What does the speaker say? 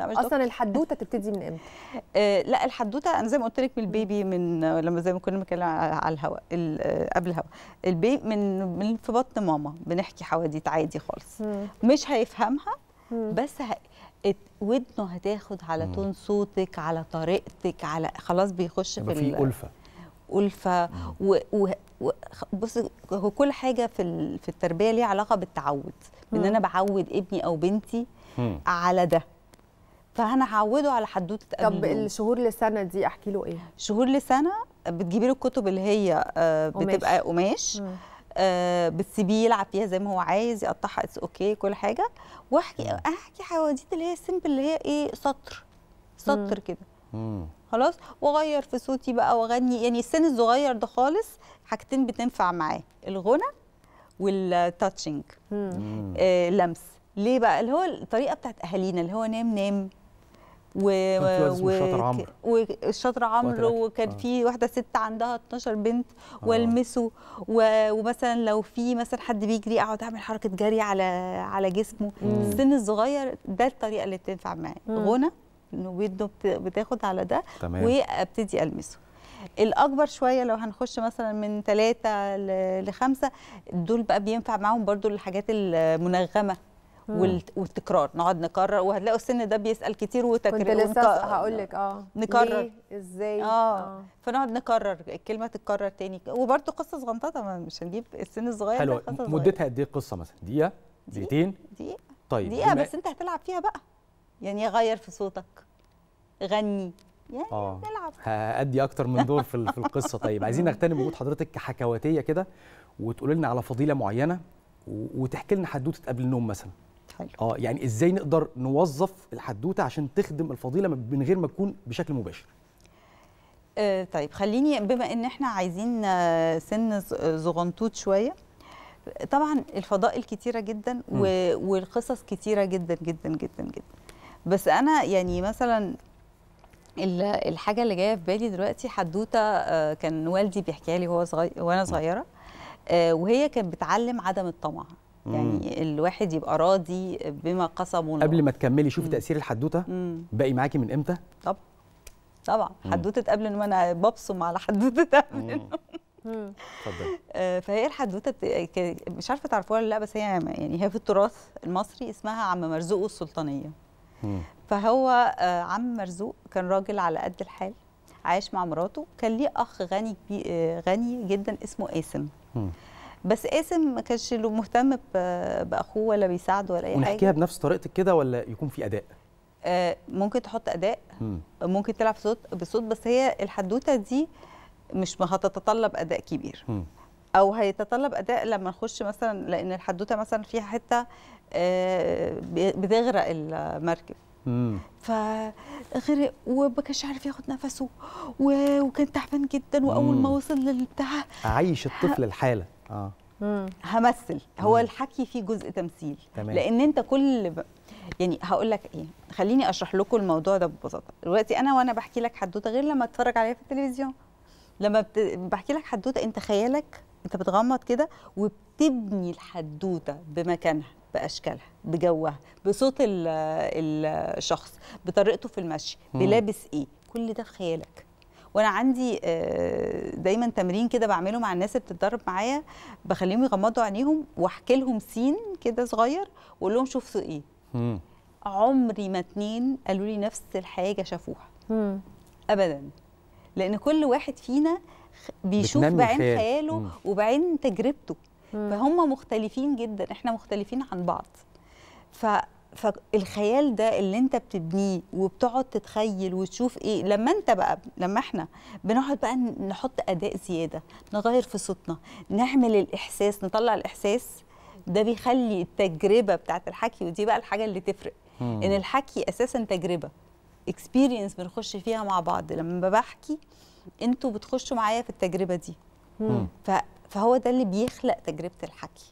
لا مش اصلا الحدوته تبتدي من امتى؟ آه، لا الحدوته انا زي ما قلت لك من البيبي من لما زي ما كنا بنتكلم على الهواء آه، قبل الهواء البيبي من من في بطن ماما بنحكي حواديت عادي خالص مم. مش هيفهمها مم. بس ه... ودنه هتاخد على تون صوتك على طريقتك على خلاص بيخش في في الفه الفه و... و... و... بص هو كل حاجه في في التربيه ليها علاقه بالتعود ان انا بعود ابني او بنتي على ده فانا هعوده على حدوته طب الشهور لسنه دي احكي له ايه شهور لسنه بتجيبي له الكتب اللي هي آه، بتبقى قماش آه، بتسيبيه يلعب فيها زي ما هو عايز يقطعها اتس اوكي كل حاجه واحكي احكي حواديت اللي هي سيمبل اللي هي ايه سطر سطر كده خلاص واغير في صوتي بقى واغني يعني السن الصغير ده خالص حاجتين بتنفع معاه الغنى والتاتشنج آه لمس ليه بقى اللي هو الطريقه بتاعت اهالينا اللي هو نام نام و والشاطر عمرو عمر عمرو وكان آه. في واحده ست عندها 12 بنت آه. والمسه ومثلا لو في مثلا حد بيجري اقعد اعمل حركه جري على على جسمه مم. السن الصغير ده الطريقه اللي بتنفع معاه غنى انه بيده بتاخد على ده تمام. وابتدي المسه الاكبر شويه لو هنخش مثلا من ثلاثة لخمسة دول بقى بينفع معاهم برضو الحاجات المنغمه والتكرار نقعد نكرر وهنلاقوا السن ده بيسال كتير وتكرار كنت لسه هقول لك اه نكرر ازاي آه. آه. فنقعد نكرر الكلمه تتكرر تاني وبرده قصه صغنططه مش هنجيب السن الصغير حلو مدتها قد ايه القصه مثلا دقيقه دقيقتين دقيقه طيب دقيقه بس انت هتلعب فيها بقى يعني غير في صوتك غني يعني آه. هأدي أكتر من دور في, في القصة طيب عايزين نغتنم وجود حضرتك كحكواتية كده وتقولي لنا على فضيلة معينة وتحكي لنا حدوتة قبل النوم مثلا حلو. طيب. اه يعني ازاي نقدر نوظف الحدوته عشان تخدم الفضيله من غير ما تكون بشكل مباشر آه طيب خليني بما ان احنا عايزين آه، سن زغنطوط شويه طبعا الفضائل كتيره جدا و... والقصص كتيره جدا جدا جدا جدا بس انا يعني مثلا الحاجه اللي جايه في بالي دلوقتي حدوته آه، كان والدي بيحكيها لي وهو صغير وانا صغيره آه، وهي كانت بتعلم عدم الطمع يعني الواحد يبقى راضي بما قسمه قبل ما تكملي شوفي تاثير الحدوته باقي معاكي من امتى طب طبعا حدوته قبل ما انا ببصم على حدوته قبل آه، فهي الحدوته مش عارفه تعرفوها ولا لا بس هي يعني هي في التراث المصري اسمها عم مرزوق والسلطانيه فهو آه، عم مرزوق كان راجل على قد الحال عايش مع مراته كان ليه اخ غني آه، غني جدا اسمه قاسم بس قاسم ما كانش له مهتم باخوه ولا بيساعده ولا اي حاجه ونحكيها بنفس طريقتك كده ولا يكون في اداء آه، ممكن تحط اداء ممكن تلعب صوت بصوت بس هي الحدوته دي مش هتتطلب اداء كبير او هيتطلب اداء لما نخش مثلا لان الحدوته مثلا فيها حته آه، بتغرق المركب فغرق وما كانش عارف ياخد نفسه وكان تعبان جدا واول ما وصل للبتاع عايش الطفل الحاله اه همثل هو الحكي فيه جزء تمثيل تمام. لان انت كل ب... يعني هقول لك ايه خليني اشرح لكم الموضوع ده ببساطه دلوقتي انا وانا بحكي لك حدوته غير لما اتفرج عليها في التلفزيون لما بت... بحكي لك حدوته انت خيالك انت بتغمض كده وبتبني الحدوته بمكانها باشكالها بجوها بصوت الشخص بطريقته في المشي بلابس ايه كل ده في خيالك وانا عندي آه، دايما تمرين كده بعمله مع الناس اللي بتتدرب معايا بخليهم يغمضوا عينيهم واحكي لهم سين كده صغير واقول لهم شفتوا ايه مم. عمري ما اتنين قالوا لي نفس الحاجه شافوها مم. ابدا لان كل واحد فينا بيشوف بعين خيال. خياله مم. وبعين تجربته مم. فهم مختلفين جدا احنا مختلفين عن بعض ف فالخيال ده اللي انت بتبنيه وبتقعد تتخيل وتشوف ايه لما انت بقى لما احنا بنقعد بقى نحط اداء زياده نغير في صوتنا نعمل الاحساس نطلع الاحساس ده بيخلي التجربه بتاعت الحكي ودي بقى الحاجه اللي تفرق مم. ان الحكي اساسا تجربه اكسبيرينس بنخش فيها مع بعض لما بحكي انتوا بتخشوا معايا في التجربه دي مم. فهو ده اللي بيخلق تجربه الحكي